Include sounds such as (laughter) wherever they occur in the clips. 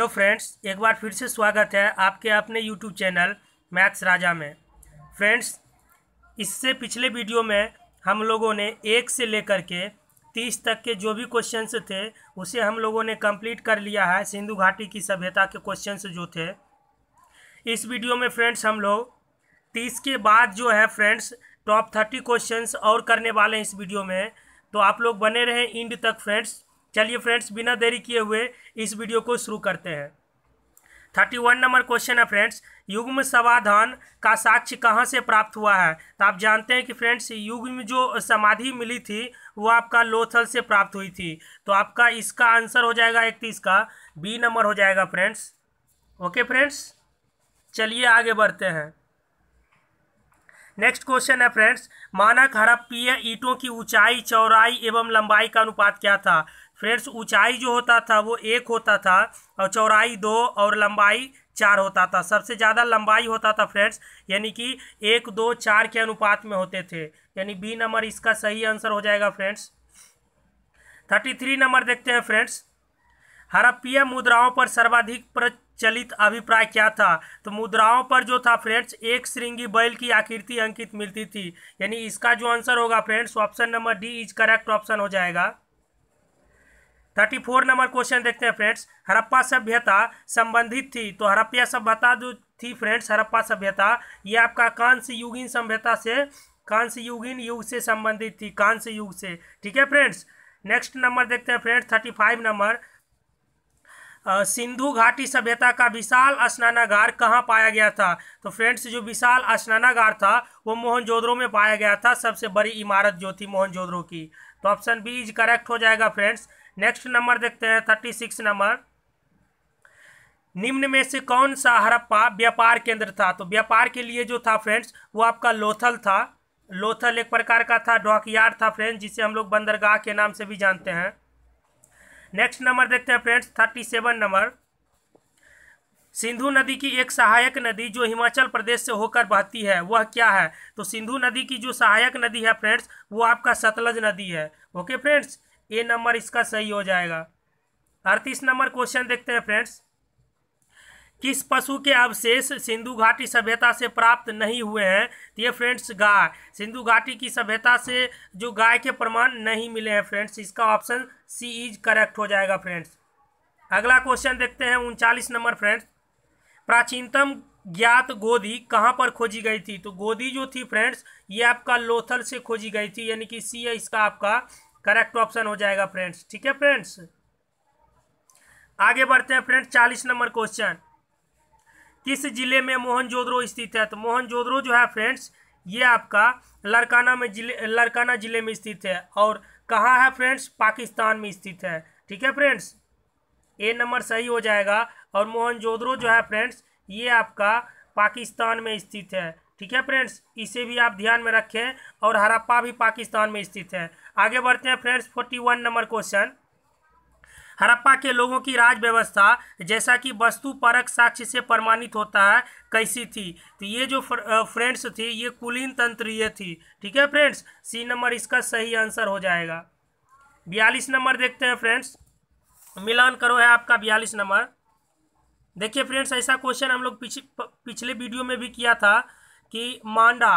hello friends एक बार फिर से स्वागत है आपके अपने यूट्यूब चैनल मैथ्स राजा में फ्रेंड्स इससे पिछले वीडियो में हम लोगों ने एक से लेकर के तीस तक के जो भी क्वेश्चंस थे उसे हम लोगों ने कंप्लीट कर लिया है सिंधु घाटी की सभ्यता के क्वेश्चंस जो थे इस वीडियो में फ्रेंड्स हम लोग तीस के बाद जो है फ्रेंड्स टॉप थर्टी क्वेश्चन और करने वाले हैं इस वीडियो में तो आप लोग बने रहें इंड तक फ्रेंड्स चलिए फ्रेंड्स बिना देरी किए हुए इस वीडियो को शुरू करते हैं थर्टी वन नंबर क्वेश्चन है फ्रेंड्स युग्म समाधान का साक्ष्य कहाँ से प्राप्त हुआ है तो आप जानते हैं कि फ्रेंड्स युग्म जो समाधि मिली थी वो आपका लोथल से प्राप्त हुई थी तो आपका इसका आंसर हो जाएगा इकतीस का बी नंबर हो जाएगा फ्रेंड्स ओके फ्रेंड्स चलिए आगे बढ़ते हैं नेक्स्ट क्वेश्चन है फ्रेंड्स मानक हड़प्पीय ईंटों की ऊंचाई चौड़ाई एवं लंबाई का अनुपात क्या था फ्रेंड्स ऊंचाई जो होता था वो एक होता था और चौड़ाई दो और लंबाई चार होता था सबसे ज़्यादा लंबाई होता था फ्रेंड्स यानी कि एक दो चार के अनुपात में होते थे यानी बी नंबर इसका सही आंसर हो जाएगा फ्रेंड्स थर्टी थ्री नंबर देखते हैं फ्रेंड्स हड़प्पीय मुद्राओं पर सर्वाधिक प्रचलित अभिप्राय क्या था तो मुद्राओं पर जो था फ्रेंड्स एक श्रृंगी बैल की आकृति अंकित मिलती थी यानी इसका जो आंसर होगा friends option number D is correct option हो जाएगा थर्टी फोर नंबर क्वेश्चन देखते हैं फ्रेंड्स हरप्पा सभ्यता संबंधित थी तो हरप्पिया सभ्यता जो थी फ्रेंड्स हरप्पा सभ्यता ये आपका कांस्य युगिन सभ्यता से कांस्य युगिन युग से संबंधित थी कांस्य युग से ठीक है फ्रेंड्स नेक्स्ट नंबर देखते हैं friends thirty five number Sindhu घाटी सभ्यता का विशाल स्नानागार कहाँ पाया गया था तो फ्रेंड्स जो विशाल स्नानागार था वो मोहनजोदड़ो में पाया गया था सबसे बड़ी इमारत जो थी मोहनजोदड़ो की तो ऑप्शन बी इज करेक्ट हो जाएगा फ्रेंड्स नेक्स्ट नंबर देखते हैं थर्टी सिक्स नंबर निम्न में से कौन सा हड़प्पा व्यापार केंद्र था तो व्यापार के लिए जो था फ्रेंड्स वो आपका लोथल था लोथल एक प्रकार का था डॉकयार्ड था फ्रेंड्स जिसे हम लोग बंदरगाह के नाम से भी जानते हैं नेक्स्ट नंबर देखते हैं friends thirty seven number Sindhu नदी की एक सहायक नदी जो हिमाचल प्रदेश से होकर बहती है वह क्या है तो सिंधु नदी की जो सहायक नदी है फ्रेंड्स वो आपका सतलज नदी है ओके फ्रेंड्स ए नंबर इसका सही हो जाएगा अड़तीस नंबर क्वेश्चन देखते हैं फ्रेंड्स किस पशु के अवशेष सिंधु घाटी सभ्यता से प्राप्त नहीं हुए हैं तो ये फ्रेंड्स गाय सिंधु घाटी की सभ्यता से जो गाय के प्रमाण नहीं मिले हैं फ्रेंड्स इसका ऑप्शन सी इज करेक्ट हो जाएगा फ्रेंड्स अगला क्वेश्चन देखते हैं उनचालीस नंबर फ्रेंड्स प्राचीनतम ज्ञात गोदी कहाँ पर खोजी गई थी तो गोदी जो थी फ्रेंड्स ये आपका लोथल से खोजी गई थी यानी कि सी है इसका आपका करेक्ट ऑप्शन हो जाएगा फ्रेंड्स ठीक है फ्रेंड्स आगे बढ़ते हैं फ्रेंड्स चालीस नंबर क्वेश्चन किस जिले में मोहनजोदड़ो स्थित है तो मोहनजोदड़ो जो है फ्रेंड्स ये आपका लड़काना में जिले लड़काना जिले में स्थित है और कहाँ है फ्रेंड्स पाकिस्तान में स्थित है ठीक है फ्रेंड्स ए नंबर सही हो जाएगा और मोहन जो है फ्रेंड्स ये आपका पाकिस्तान में स्थित है ठीक है फ्रेंड्स इसे भी आप ध्यान में रखें और हरप्पा भी पाकिस्तान में स्थित है आगे बढ़ते हैं friends forty one number question Harappa के लोगों की राज व्यवस्था जैसा कि वस्तु परक साक्ष्य से प्रमाणित होता है कैसी थी तो ये जो फ्रेंड्स थी ये कुलीन तंत्रीय थी ठीक है फ्रेंड्स सी नंबर इसका सही आंसर हो जाएगा बयालीस नंबर देखते हैं फ्रेंड्स मिलान करो है आपका बयालीस नंबर देखिए फ्रेंड्स ऐसा क्वेश्चन हम लोग पिछले वीडियो में भी किया था कि मांडा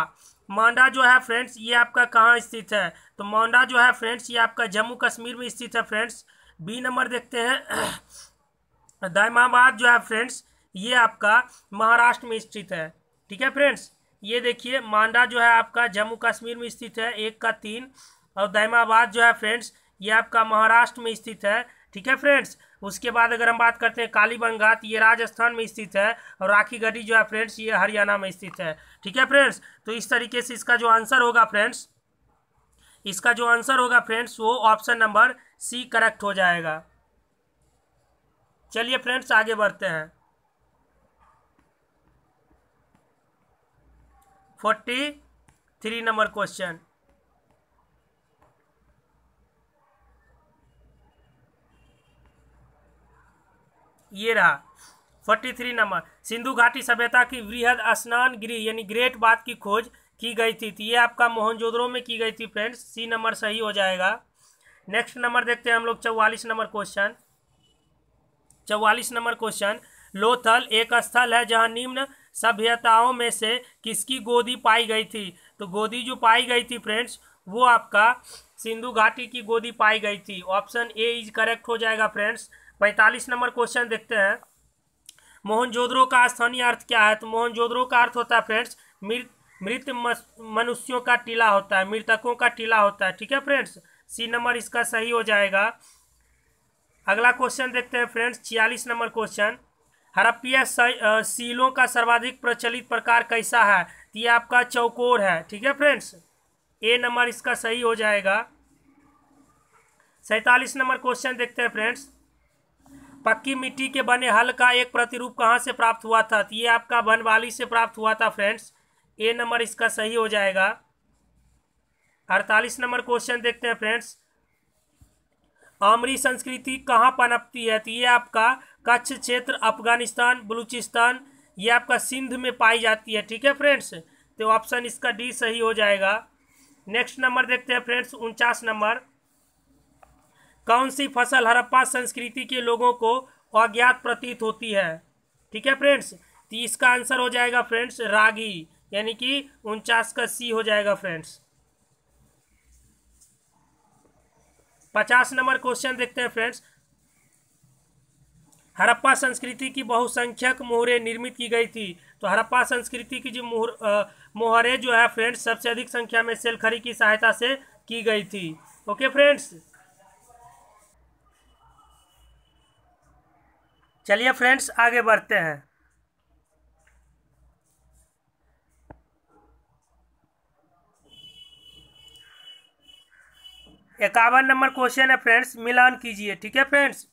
मांडा जो है फ्रेंड्स ये आपका कहाँ स्थित है तो मांडा जो है फ्रेंड्स ये आपका जम्मू कश्मीर में स्थित है फ्रेंड्स बी नंबर देखते हैं (clears throat) दायमाबाद जो है फ्रेंड्स ये आपका महाराष्ट्र में स्थित है ठीक है फ्रेंड्स ये देखिए मांडा जो है आपका जम्मू कश्मीर में स्थित है एक का तीन और दायमाबाद जो है फ्रेंड्स ये आपका महाराष्ट्र में स्थित है ठीक है फ्रेंड्स उसके बाद अगर हम बात करते हैं कालीबंगा तो ये राजस्थान में स्थित है और राखी गढ़ी जो है फ्रेंड्स ये हरियाणा में स्थित है ठीक है फ्रेंड्स तो इस तरीके से इसका जो आंसर होगा फ्रेंड्स इसका जो आंसर होगा फ्रेंड्स वो ऑप्शन नंबर सी करेक्ट हो जाएगा चलिए फ्रेंड्स आगे बढ़ते हैं फोर्टी थ्री नंबर क्वेश्चन ये रहा फोर्टी थ्री नंबर सिंधु घाटी सभ्यता की वृहद स्नान गृह यानी ग्रेट बात की खोज की गई थी ये आपका मोहनजोदड़ो में की गई थी फ्रेंड्स सी नंबर सही हो जाएगा नेक्स्ट नंबर देखते हैं हम लोग चौवालीस नंबर क्वेश्चन चौवालीस नंबर क्वेश्चन लोथल एक स्थल है जहां निम्न सभ्यताओं में से किसकी गोदी पाई गई थी तो गोदी जो पाई गई थी फ्रेंड्स वो आपका सिंधु घाटी की गोदी पाई गई थी ऑप्शन ए इज करेक्ट हो जाएगा फ्रेंड्स पैंतालीस नंबर क्वेश्चन देखते हैं मोहनजोदड़ो का स्थानीय अर्थ क्या है तो मोहनजोदड़ो का अर्थ होता है फ्रेंड्स मृत मृत मनुष्यों का टीला होता है मृतकों का टीला होता है ठीक है फ्रेंड्स सी नंबर इसका सही हो जाएगा अगला क्वेश्चन देखते हैं फ्रेंड्स छियालीस नंबर क्वेश्चन हड़प्पिया सीलों का सर्वाधिक प्रचलित प्रकार कैसा है तो ये आपका चौकोर है ठीक है फ्रेंड्स ए नंबर इसका सही हो जाएगा सैतालीस नंबर क्वेश्चन देखते हैं फ्रेंड्स पक्की मिट्टी के बने हल का एक प्रतिरूप कहाँ से प्राप्त हुआ था तो ये आपका बनवाली से प्राप्त हुआ था फ्रेंड्स ए नंबर इसका सही हो जाएगा अड़तालीस नंबर क्वेश्चन देखते हैं फ्रेंड्स आमरी संस्कृति कहाँ पनपती है तो ये आपका कच्छ क्षेत्र अफगानिस्तान बलूचिस्तान ये आपका सिंध में पाई जाती है ठीक है फ्रेंड्स तो ऑप्शन इसका डी सही हो जाएगा नेक्स्ट नंबर देखते हैं फ्रेंड्स उनचास नंबर कौन सी फसल हड़प्पा संस्कृति के लोगों को अज्ञात प्रतीत होती है ठीक है फ्रेंड्स तो इसका आंसर हो जाएगा फ्रेंड्स रागी यानी कि उनचास का सी हो जाएगा फ्रेंड्स पचास नंबर क्वेश्चन देखते हैं फ्रेंड्स हड़प्पा संस्कृति की बहुसंख्यक मोहरे निर्मित की गई थी तो हड़प्पा संस्कृति की जो मोहर मोहरे जो है फ्रेंड्स सबसे अधिक संख्या में सेलखरी की सहायता से की गई थी ओके फ्रेंड्स चलिए फ्रेंड्स आगे बढ़ते हैं इक्यावन नंबर क्वेश्चन है फ्रेंड्स मिलान कीजिए ठीक है फ्रेंड्स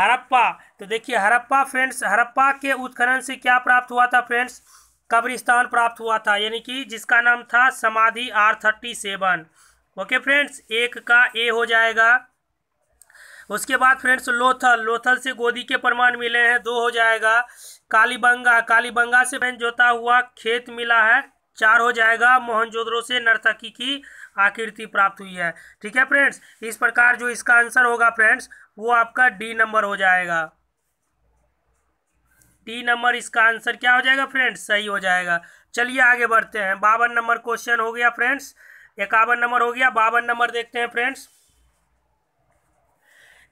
हरप्पा तो देखिए हरप्पा फ्रेंड्स हरप्पा के उत्खनन से क्या प्राप्त हुआ था फ्रेंड्स कब्रिस्तान प्राप्त हुआ था यानी कि जिसका नाम था समाधि R thirty seven okay friends एक का ए हो जाएगा उसके बाद फ्रेंड्स लोथल लोथल से गोदी के प्रमाण मिले हैं दो हो जाएगा कालीबंगा कालीबंगा से फ्रेंड जोता हुआ खेत मिला है चार हो जाएगा मोहनजोदड़ो से नर्तकी की आकृति प्राप्त हुई है ठीक है फ्रेंड्स इस प्रकार जो इसका आंसर होगा फ्रेंड्स वो आपका डी नंबर हो जाएगा डी नंबर इसका आंसर क्या हो जाएगा फ्रेंड्स सही हो जाएगा चलिए आगे बढ़ते हैं बावन नंबर क्वेश्चन हो गया फ्रेंड्स इक्यावन नंबर हो गया बावन नंबर देखते हैं फ्रेंड्स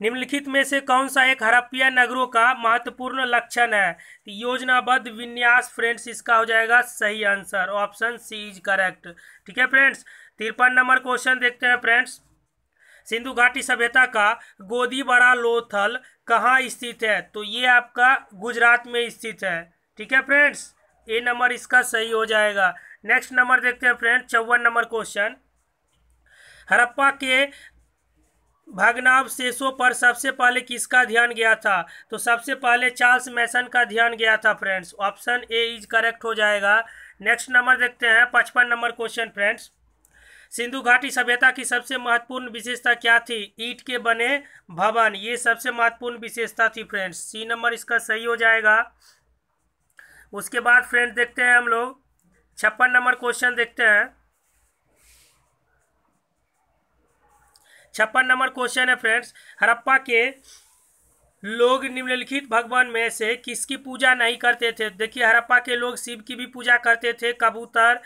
निम्नलिखित में से कौन सा एक हरप्पिया नगरों का महत्वपूर्ण लक्षण है तो योजनाबद्ध विन्यास फ्रेंड्स इसका हो जाएगा सही answer option C is correct ठीक है फ्रेंड्स तिरपन नंबर क्वेश्चन देखते हैं फ्रेंड्स सिंधु घाटी सभ्यता का गोदीबरा लोथल कहाँ स्थित है तो ये आपका गुजरात में स्थित है ठीक है फ्रेंड्स ए नंबर इसका सही हो जाएगा नेक्स्ट नंबर देखते हैं फ्रेंड्स चौवन नंबर क्वेश्चन हरप्पा के भग्नावशेषों पर सबसे पहले किसका ध्यान गया था तो सबसे पहले चार्ल्स मैसन का ध्यान गया था friends option A is correct हो जाएगा नेक्स्ट नंबर देखते हैं पचपन नंबर क्वेश्चन फ्रेंड्स सिंधु घाटी सभ्यता की सबसे महत्वपूर्ण विशेषता क्या थी ईट के बने भवन ये सबसे महत्वपूर्ण विशेषता थी फ्रेंड्स सी नंबर इसका सही हो जाएगा उसके बाद फ्रेंड्स देखते हैं हम लोग छप्पन नंबर क्वेश्चन देखते हैं छप्पन नंबर क्वेश्चन है फ्रेंड्स हड़प्पा के लोग निम्नलिखित भगवान में से किसकी पूजा नहीं करते थे देखिए हड़प्पा के लोग शिव की भी पूजा करते थे कबूतर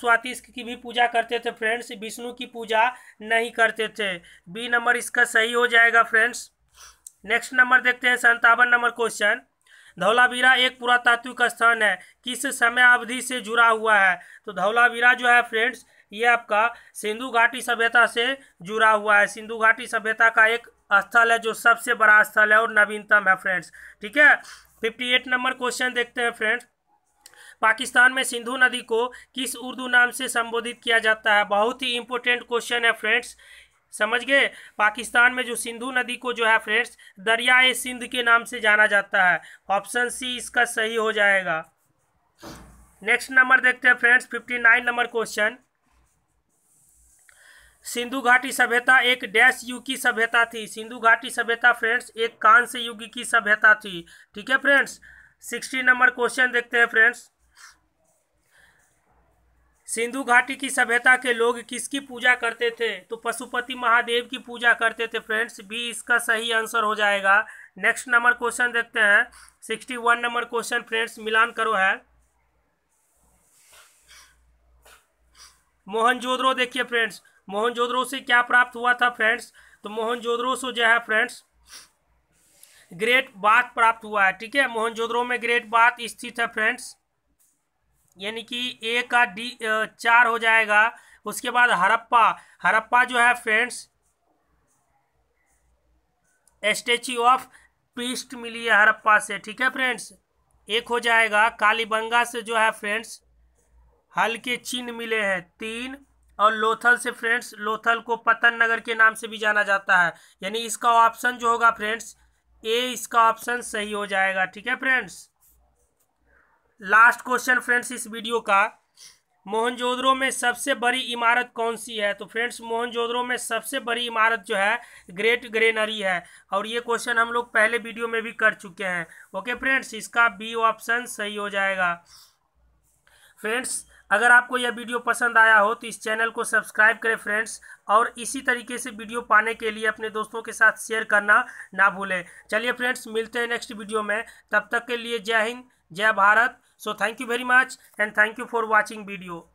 स्वातिष की भी पूजा करते थे फ्रेंड्स विष्णु की पूजा नहीं करते थे बी नंबर इसका सही हो जाएगा फ्रेंड्स नेक्स्ट नंबर देखते हैं संतावन नंबर क्वेश्चन धौलावीरा एक पुरातात्विक स्थान है किस समय अवधि से जुड़ा हुआ है तो धौलावीरा जो है फ्रेंड्स ये आपका सिंधु घाटी सभ्यता से जुड़ा हुआ है सिंधु घाटी सभ्यता का एक स्थल है जो सबसे बड़ा स्थल है और नवीनतम है फ्रेंड्स ठीक है फिफ्टी एट नंबर क्वेश्चन देखते हैं फ्रेंड्स पाकिस्तान में सिंधु नदी को किस उर्दू नाम से संबोधित किया जाता है बहुत ही इंपॉर्टेंट क्वेश्चन है फ्रेंड्स समझ गए पाकिस्तान में जो सिंधु नदी को जो है फ्रेंड्स दरियाए सिंध के नाम से जाना जाता है ऑप्शन सी इसका सही हो जाएगा नेक्स्ट नंबर देखते हैं friends fifty nine number question Sindhu घाटी सभ्यता एक डैश युग की सभ्यता थी सिंधु घाटी सभ्यता फ्रेंड्स एक कांस्य युग की सभ्यता थी ठीक है फ्रेंड्स सिक्सटी नंबर क्वेश्चन देखते हैं फ्रेंड्स सिंधु घाटी की सभ्यता के लोग किसकी पूजा करते थे तो पशुपति महादेव की पूजा करते थे फ्रेंड्स भी इसका सही आंसर हो जाएगा नेक्स्ट नंबर क्वेश्चन देखते हैं sixty one number question friends मिलान करो है मोहनजोदड़ो देखिए फ्रेंड्स मोहनजोदड़ो से क्या प्राप्त हुआ था फ्रेंड्स तो मोहनजोदड़ो से जो है फ्रेंड्स ग्रेट बात प्राप्त हुआ है ठीक है मोहनजोदड़ो में ग्रेट बात स्थित है फ्रेंड्स यानी कि ए का डी चार हो जाएगा उसके बाद हरप्पा हरप्पा जो है फ्रेंड्स स्टेच्यू ऑफ पीस्ट मिली है हरप्पा से ठीक है फ्रेंड्स एक हो जाएगा कालीबंगा से जो है फ्रेंड्स हल्के चिन्ह मिले हैं तीन और लोथल से फ्रेंड्स लोथल को पतन नगर के नाम से भी जाना जाता है यानी इसका ऑप्शन जो होगा फ्रेंड्स ए इसका ऑप्शन सही हो जाएगा ठीक है फ्रेंड्स लास्ट क्वेश्चन फ्रेंड्स इस वीडियो का मोहनजोदड़ो में सबसे बड़ी इमारत कौन सी है तो फ्रेंड्स मोहनजोदड़ो में सबसे बड़ी इमारत जो है ग्रेट ग्रेनरी है और ये क्वेश्चन हम लोग पहले वीडियो में भी कर चुके हैं ओके फ्रेंड्स इसका बी ऑप्शन सही हो जाएगा फ्रेंड्स अगर आपको यह वीडियो पसंद आया हो तो इस चैनल को सब्सक्राइब करें फ्रेंड्स और इसी तरीके से वीडियो पाने के लिए अपने दोस्तों के साथ शेयर करना ना भूलें चलिए फ्रेंड्स मिलते हैं नेक्स्ट वीडियो में तब तक के लिए जय हिंद जय Bharat so thank you very much and thank you for watching video